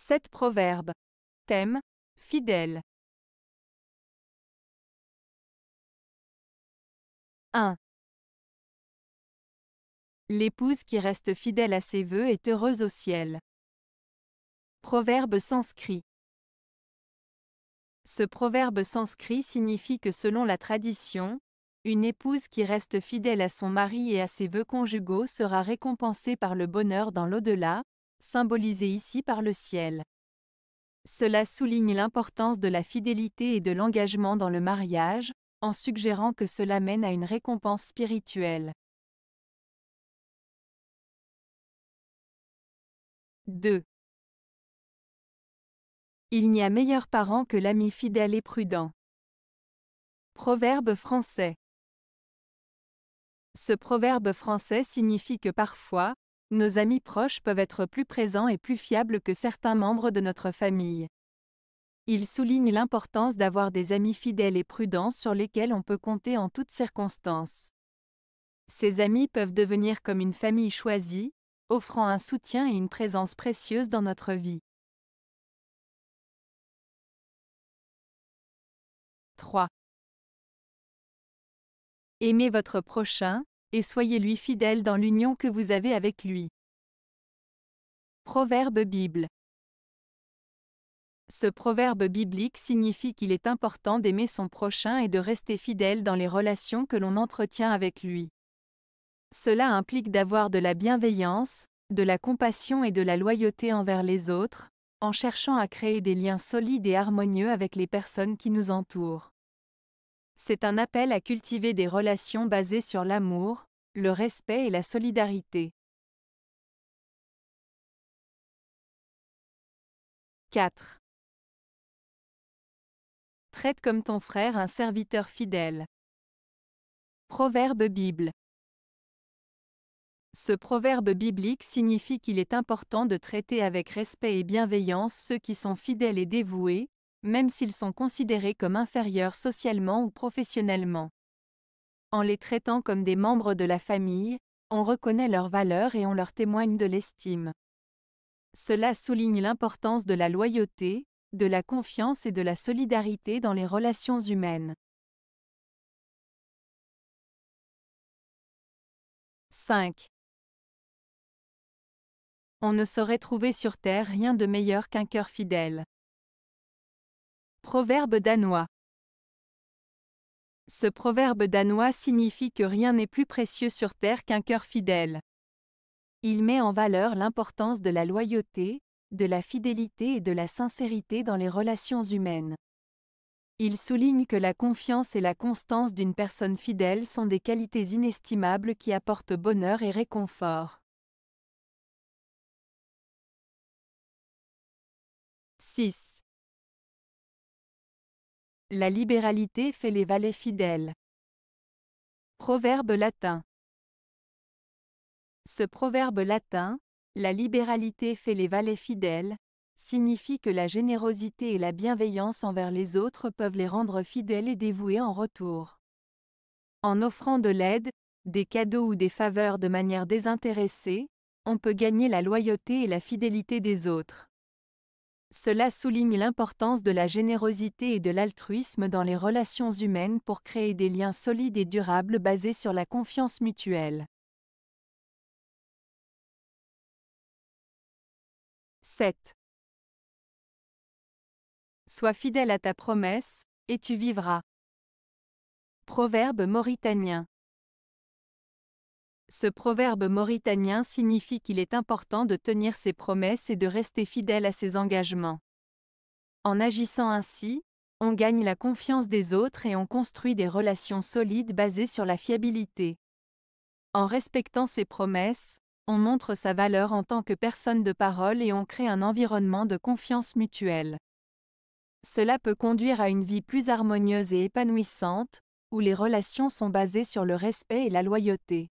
7 proverbes. Thème Fidèle. 1. L'épouse qui reste fidèle à ses vœux est heureuse au ciel. Proverbe sanscrit Ce proverbe sanscrit signifie que selon la tradition, une épouse qui reste fidèle à son mari et à ses vœux conjugaux sera récompensée par le bonheur dans l'au-delà, symbolisé ici par le ciel. Cela souligne l'importance de la fidélité et de l'engagement dans le mariage, en suggérant que cela mène à une récompense spirituelle. 2. Il n'y a meilleur parent que l'ami fidèle et prudent. Proverbe français. Ce proverbe français signifie que parfois, nos amis proches peuvent être plus présents et plus fiables que certains membres de notre famille. Il souligne l'importance d'avoir des amis fidèles et prudents sur lesquels on peut compter en toutes circonstances. Ces amis peuvent devenir comme une famille choisie, offrant un soutien et une présence précieuse dans notre vie. 3. Aimez votre prochain, et soyez-lui fidèle dans l'union que vous avez avec lui. Proverbe Bible Ce proverbe biblique signifie qu'il est important d'aimer son prochain et de rester fidèle dans les relations que l'on entretient avec lui. Cela implique d'avoir de la bienveillance, de la compassion et de la loyauté envers les autres, en cherchant à créer des liens solides et harmonieux avec les personnes qui nous entourent. C'est un appel à cultiver des relations basées sur l'amour, le respect et la solidarité. 4. Traite comme ton frère un serviteur fidèle. Proverbe Bible. Ce proverbe biblique signifie qu'il est important de traiter avec respect et bienveillance ceux qui sont fidèles et dévoués, même s'ils sont considérés comme inférieurs socialement ou professionnellement. En les traitant comme des membres de la famille, on reconnaît leur valeur et on leur témoigne de l'estime. Cela souligne l'importance de la loyauté, de la confiance et de la solidarité dans les relations humaines. 5. On ne saurait trouver sur Terre rien de meilleur qu'un cœur fidèle. Proverbe danois. Ce proverbe danois signifie que rien n'est plus précieux sur terre qu'un cœur fidèle. Il met en valeur l'importance de la loyauté, de la fidélité et de la sincérité dans les relations humaines. Il souligne que la confiance et la constance d'une personne fidèle sont des qualités inestimables qui apportent bonheur et réconfort. 6. La libéralité fait les valets fidèles. Proverbe latin. Ce proverbe latin, la libéralité fait les valets fidèles, signifie que la générosité et la bienveillance envers les autres peuvent les rendre fidèles et dévoués en retour. En offrant de l'aide, des cadeaux ou des faveurs de manière désintéressée, on peut gagner la loyauté et la fidélité des autres. Cela souligne l'importance de la générosité et de l'altruisme dans les relations humaines pour créer des liens solides et durables basés sur la confiance mutuelle. 7. Sois fidèle à ta promesse, et tu vivras. Proverbe mauritanien. Ce proverbe mauritanien signifie qu'il est important de tenir ses promesses et de rester fidèle à ses engagements. En agissant ainsi, on gagne la confiance des autres et on construit des relations solides basées sur la fiabilité. En respectant ses promesses, on montre sa valeur en tant que personne de parole et on crée un environnement de confiance mutuelle. Cela peut conduire à une vie plus harmonieuse et épanouissante, où les relations sont basées sur le respect et la loyauté.